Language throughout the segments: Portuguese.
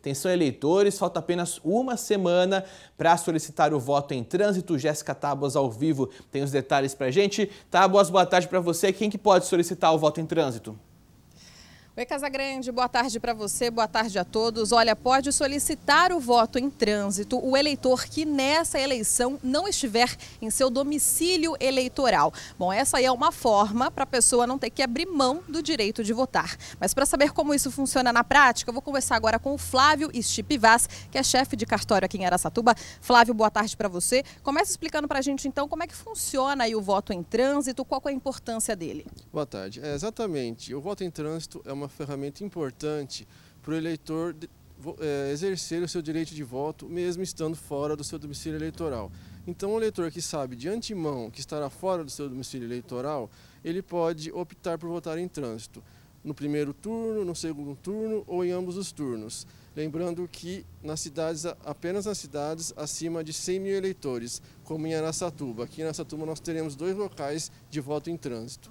Atenção, eleitores, falta apenas uma semana para solicitar o voto em trânsito. Jéssica Tábuas ao vivo tem os detalhes para gente. Tábuas, boa tarde para você. Quem que pode solicitar o voto em trânsito? Oi, Casagrande, boa tarde para você, boa tarde a todos. Olha, pode solicitar o voto em trânsito o eleitor que nessa eleição não estiver em seu domicílio eleitoral. Bom, essa aí é uma forma para a pessoa não ter que abrir mão do direito de votar. Mas para saber como isso funciona na prática, eu vou conversar agora com o Flávio Stipe Vaz, que é chefe de cartório aqui em Aracatuba. Flávio, boa tarde para você. Começa explicando para a gente, então, como é que funciona aí o voto em trânsito, qual é a importância dele. Boa tarde. É, exatamente, o voto em trânsito é uma ferramenta importante para o eleitor é, exercer o seu direito de voto, mesmo estando fora do seu domicílio eleitoral. Então, o eleitor que sabe de antemão que estará fora do seu domicílio eleitoral, ele pode optar por votar em trânsito, no primeiro turno, no segundo turno ou em ambos os turnos. Lembrando que nas cidades, apenas nas cidades acima de 100 mil eleitores, como em Aracatuba, Aqui em Aracatuba nós teremos dois locais de voto em trânsito.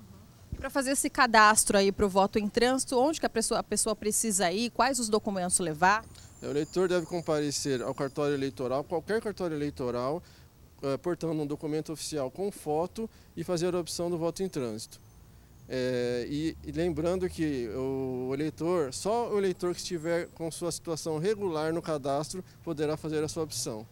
Para fazer esse cadastro aí para o voto em trânsito, onde que a pessoa, a pessoa precisa ir? Quais os documentos levar? É, o eleitor deve comparecer ao cartório eleitoral, qualquer cartório eleitoral, eh, portando um documento oficial com foto e fazer a opção do voto em trânsito. É, e, e, lembrando que o eleitor, só o eleitor que estiver com sua situação regular no cadastro poderá fazer a sua opção.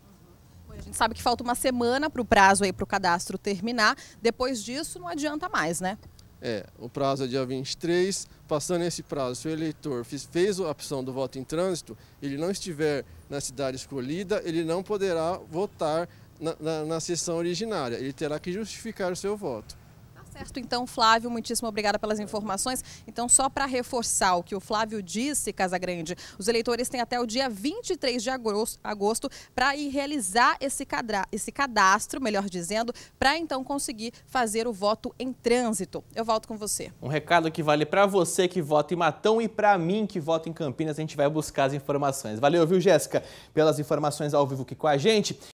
Uhum. A gente sabe que falta uma semana para o prazo aí para o cadastro terminar. Depois disso, não adianta mais, né? É, o prazo é dia 23. Passando esse prazo, se o eleitor fez, fez a opção do voto em trânsito, ele não estiver na cidade escolhida, ele não poderá votar na, na, na sessão originária. Ele terá que justificar o seu voto certo, então, Flávio, muitíssimo obrigada pelas informações. Então, só para reforçar o que o Flávio disse, Casagrande, os eleitores têm até o dia 23 de agosto para ir realizar esse, cadra, esse cadastro, melhor dizendo, para então conseguir fazer o voto em trânsito. Eu volto com você. Um recado que vale para você que vota em Matão e para mim que vota em Campinas. A gente vai buscar as informações. Valeu, viu, Jéssica, pelas informações ao vivo aqui com a gente.